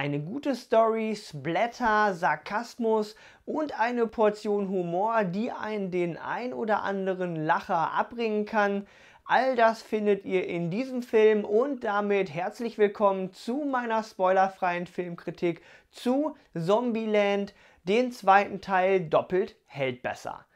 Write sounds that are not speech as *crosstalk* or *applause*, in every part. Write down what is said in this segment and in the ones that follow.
Eine gute Story, Splatter, Sarkasmus und eine Portion Humor, die einen den ein oder anderen Lacher abbringen kann. All das findet ihr in diesem Film und damit herzlich willkommen zu meiner spoilerfreien Filmkritik zu Zombieland, den zweiten Teil doppelt hält besser.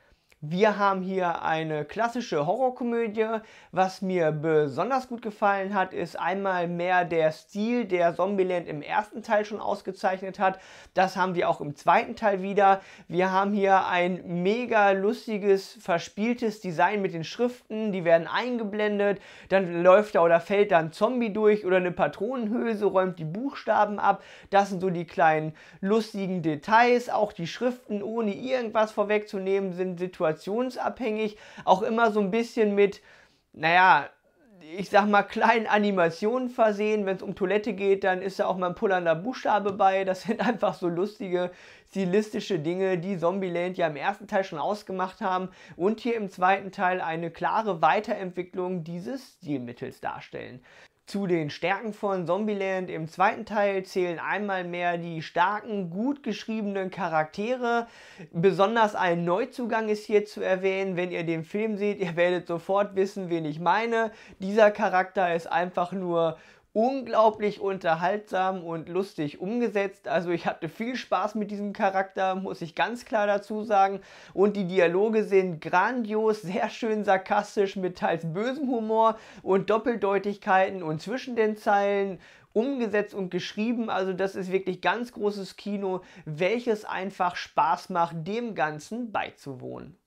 Wir haben hier eine klassische Horrorkomödie. Was mir besonders gut gefallen hat, ist einmal mehr der Stil, der Zombieland im ersten Teil schon ausgezeichnet hat. Das haben wir auch im zweiten Teil wieder. Wir haben hier ein mega lustiges, verspieltes Design mit den Schriften. Die werden eingeblendet. Dann läuft da oder fällt da ein Zombie durch oder eine Patronenhülse, räumt die Buchstaben ab. Das sind so die kleinen lustigen Details. Auch die Schriften, ohne irgendwas vorwegzunehmen, sind Situationen situationsabhängig, auch immer so ein bisschen mit, naja, ich sag mal, kleinen Animationen versehen. Wenn es um Toilette geht, dann ist da auch mal ein pullernder Buchstabe bei. Das sind einfach so lustige stilistische Dinge, die Zombieland ja im ersten Teil schon ausgemacht haben und hier im zweiten Teil eine klare Weiterentwicklung dieses Stilmittels darstellen. Zu den Stärken von Zombieland im zweiten Teil zählen einmal mehr die starken, gut geschriebenen Charaktere. Besonders ein Neuzugang ist hier zu erwähnen. Wenn ihr den Film seht, *laughs* ihr werdet sofort wissen, wen ich meine. Dieser Charakter ist einfach nur unglaublich unterhaltsam und lustig umgesetzt. Also ich hatte viel Spaß mit diesem Charakter, muss ich ganz klar dazu sagen. Und die Dialoge sind grandios, sehr schön sarkastisch mit teils bösem Humor und Doppeldeutigkeiten und zwischen den Zeilen umgesetzt und geschrieben. Also das ist wirklich ganz großes Kino, welches einfach Spaß macht, dem Ganzen beizuwohnen.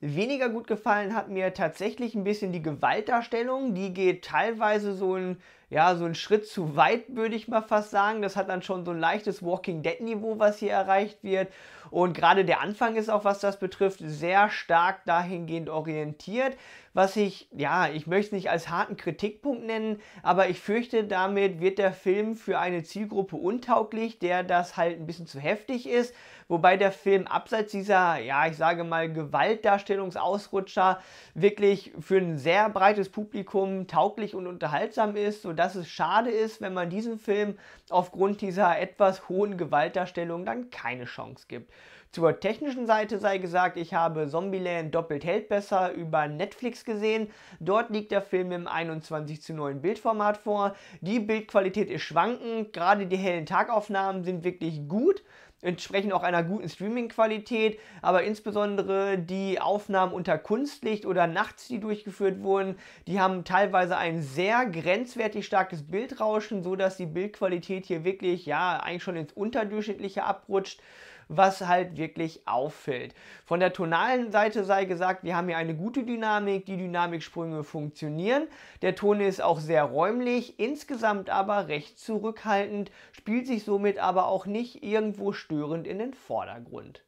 Weniger gut gefallen hat mir tatsächlich ein bisschen die Gewaltdarstellung. Die geht teilweise so ein ja, so einen Schritt zu weit, würde ich mal fast sagen. Das hat dann schon so ein leichtes Walking Dead Niveau, was hier erreicht wird. Und gerade der Anfang ist auch, was das betrifft, sehr stark dahingehend orientiert. Was ich, ja, ich möchte es nicht als harten Kritikpunkt nennen, aber ich fürchte, damit wird der Film für eine Zielgruppe untauglich, der das halt ein bisschen zu heftig ist. Wobei der Film abseits dieser, ja, ich sage mal, Gewaltdarstellungsausrutscher wirklich für ein sehr breites Publikum tauglich und unterhaltsam ist, so und dass es schade ist, wenn man diesem Film aufgrund dieser etwas hohen Gewaltdarstellung dann keine Chance gibt. Zur technischen Seite sei gesagt, ich habe Zombieland doppelt hält besser über Netflix gesehen. Dort liegt der Film im 21 zu 9 Bildformat vor. Die Bildqualität ist schwankend, gerade die hellen Tagaufnahmen sind wirklich gut entsprechen auch einer guten Streaming-Qualität, aber insbesondere die Aufnahmen unter Kunstlicht oder nachts, die durchgeführt wurden, die haben teilweise ein sehr grenzwertig starkes Bildrauschen, sodass die Bildqualität hier wirklich ja eigentlich schon ins Unterdurchschnittliche abrutscht was halt wirklich auffällt. Von der tonalen Seite sei gesagt, wir haben hier eine gute Dynamik, die Dynamiksprünge funktionieren, der Ton ist auch sehr räumlich, insgesamt aber recht zurückhaltend, spielt sich somit aber auch nicht irgendwo störend in den Vordergrund.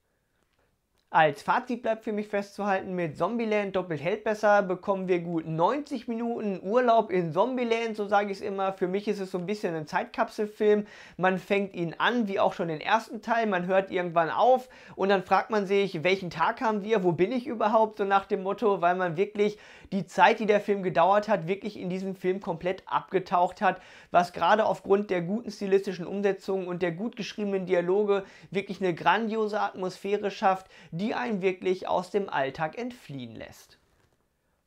Als Fazit bleibt für mich festzuhalten, mit Zombieland doppelt hält besser, bekommen wir gut 90 Minuten Urlaub in Zombieland, so sage ich es immer. Für mich ist es so ein bisschen ein Zeitkapselfilm. Man fängt ihn an, wie auch schon den ersten Teil, man hört irgendwann auf und dann fragt man sich, welchen Tag haben wir, wo bin ich überhaupt, so nach dem Motto, weil man wirklich die Zeit, die der Film gedauert hat, wirklich in diesem Film komplett abgetaucht hat, was gerade aufgrund der guten stilistischen Umsetzung und der gut geschriebenen Dialoge wirklich eine grandiose Atmosphäre schafft, die einen wirklich aus dem Alltag entfliehen lässt.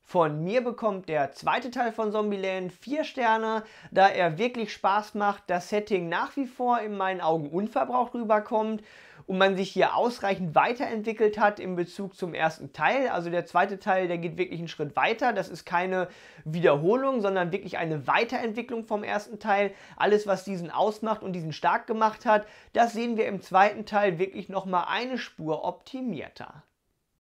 Von mir bekommt der zweite Teil von Zombieland 4 Sterne, da er wirklich Spaß macht, das Setting nach wie vor in meinen Augen unverbraucht rüberkommt und man sich hier ausreichend weiterentwickelt hat in Bezug zum ersten Teil. Also der zweite Teil, der geht wirklich einen Schritt weiter. Das ist keine Wiederholung, sondern wirklich eine Weiterentwicklung vom ersten Teil. Alles, was diesen ausmacht und diesen stark gemacht hat, das sehen wir im zweiten Teil wirklich nochmal eine Spur optimierter.